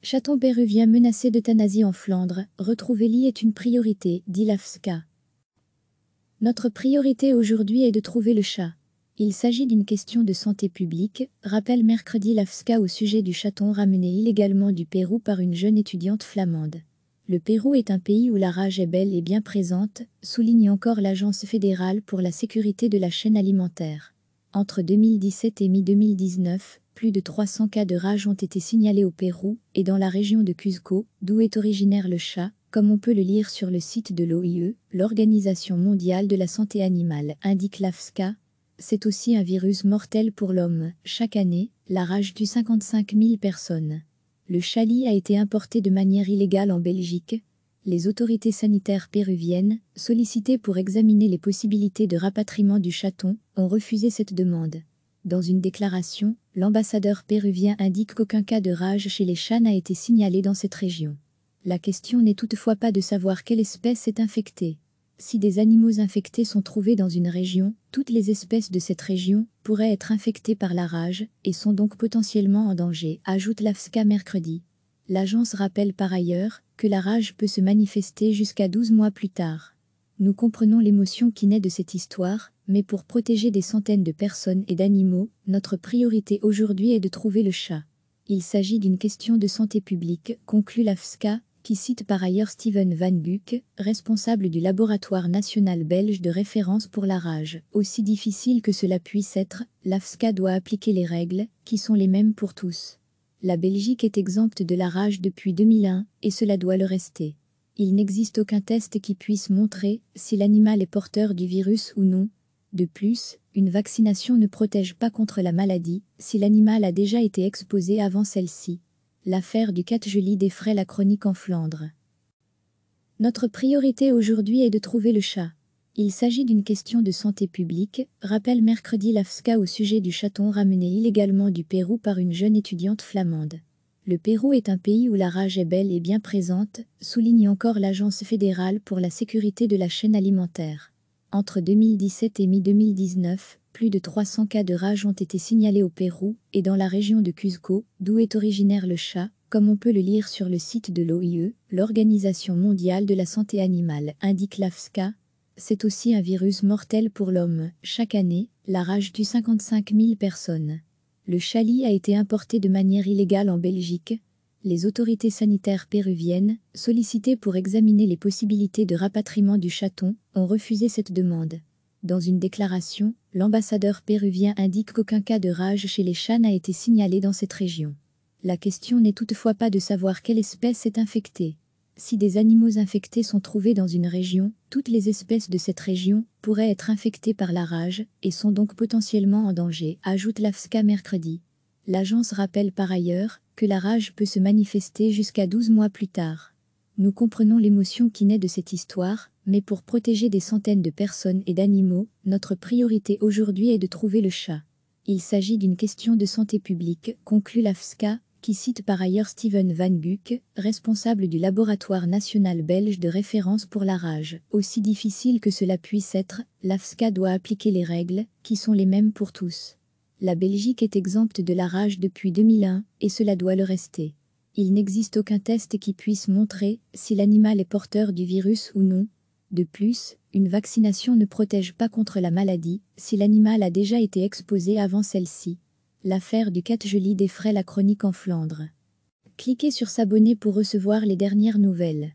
Chaton péruvien menacé d'euthanasie en Flandre, retrouver l'île est une priorité, dit Lavska. Notre priorité aujourd'hui est de trouver le chat. Il s'agit d'une question de santé publique, rappelle mercredi Lavska au sujet du chaton ramené illégalement du Pérou par une jeune étudiante flamande. Le Pérou est un pays où la rage est belle et bien présente, souligne encore l'Agence fédérale pour la sécurité de la chaîne alimentaire. Entre 2017 et mi-2019, plus de 300 cas de rage ont été signalés au Pérou et dans la région de Cusco, d'où est originaire le chat, comme on peut le lire sur le site de l'OIE, l'Organisation mondiale de la santé animale, indique l'AFSCA. C'est aussi un virus mortel pour l'homme. Chaque année, la rage tue 55 000 personnes. Le chali a été importé de manière illégale en Belgique. Les autorités sanitaires péruviennes, sollicitées pour examiner les possibilités de rapatriement du chaton, ont refusé cette demande. Dans une déclaration, l'ambassadeur péruvien indique qu'aucun cas de rage chez les chats n'a été signalé dans cette région. La question n'est toutefois pas de savoir quelle espèce est infectée. Si des animaux infectés sont trouvés dans une région, toutes les espèces de cette région pourraient être infectées par la rage et sont donc potentiellement en danger, ajoute l'AFSCA mercredi. L'agence rappelle par ailleurs que la rage peut se manifester jusqu'à 12 mois plus tard. Nous comprenons l'émotion qui naît de cette histoire, mais pour protéger des centaines de personnes et d'animaux, notre priorité aujourd'hui est de trouver le chat. Il s'agit d'une question de santé publique, conclut l'AFSCA, qui cite par ailleurs Steven Van Buck, responsable du laboratoire national belge de référence pour la rage. Aussi difficile que cela puisse être, l'AFSCA doit appliquer les règles, qui sont les mêmes pour tous. La Belgique est exempte de la rage depuis 2001, et cela doit le rester. Il n'existe aucun test qui puisse montrer si l'animal est porteur du virus ou non, de plus, une vaccination ne protège pas contre la maladie si l'animal a déjà été exposé avant celle-ci. L'affaire du 4 juillet défrait la chronique en Flandre. Notre priorité aujourd'hui est de trouver le chat. Il s'agit d'une question de santé publique, rappelle mercredi l'AFSCA au sujet du chaton ramené illégalement du Pérou par une jeune étudiante flamande. Le Pérou est un pays où la rage est belle et bien présente, souligne encore l'Agence fédérale pour la sécurité de la chaîne alimentaire. Entre 2017 et mi-2019, plus de 300 cas de rage ont été signalés au Pérou et dans la région de Cuzco, d'où est originaire le chat, comme on peut le lire sur le site de l'OIE, l'Organisation mondiale de la santé animale, indique l'AFSCA. C'est aussi un virus mortel pour l'homme. Chaque année, la rage tue 55 000 personnes. Le chali a été importé de manière illégale en Belgique, les autorités sanitaires péruviennes, sollicitées pour examiner les possibilités de rapatriement du chaton, ont refusé cette demande. Dans une déclaration, l'ambassadeur péruvien indique qu'aucun cas de rage chez les chats n'a été signalé dans cette région. La question n'est toutefois pas de savoir quelle espèce est infectée. Si des animaux infectés sont trouvés dans une région, toutes les espèces de cette région pourraient être infectées par la rage et sont donc potentiellement en danger, ajoute l'AFSCA mercredi. L'agence rappelle par ailleurs que la rage peut se manifester jusqu'à 12 mois plus tard. Nous comprenons l'émotion qui naît de cette histoire, mais pour protéger des centaines de personnes et d'animaux, notre priorité aujourd'hui est de trouver le chat. Il s'agit d'une question de santé publique, conclut l'AFSCA, qui cite par ailleurs Steven Van Guck, responsable du laboratoire national belge de référence pour la rage. Aussi difficile que cela puisse être, l'AFSCA doit appliquer les règles, qui sont les mêmes pour tous. La Belgique est exempte de la rage depuis 2001 et cela doit le rester. Il n'existe aucun test qui puisse montrer si l'animal est porteur du virus ou non. De plus, une vaccination ne protège pas contre la maladie si l'animal a déjà été exposé avant celle-ci. L'affaire du 4 juillet défrait la chronique en Flandre. Cliquez sur s'abonner pour recevoir les dernières nouvelles.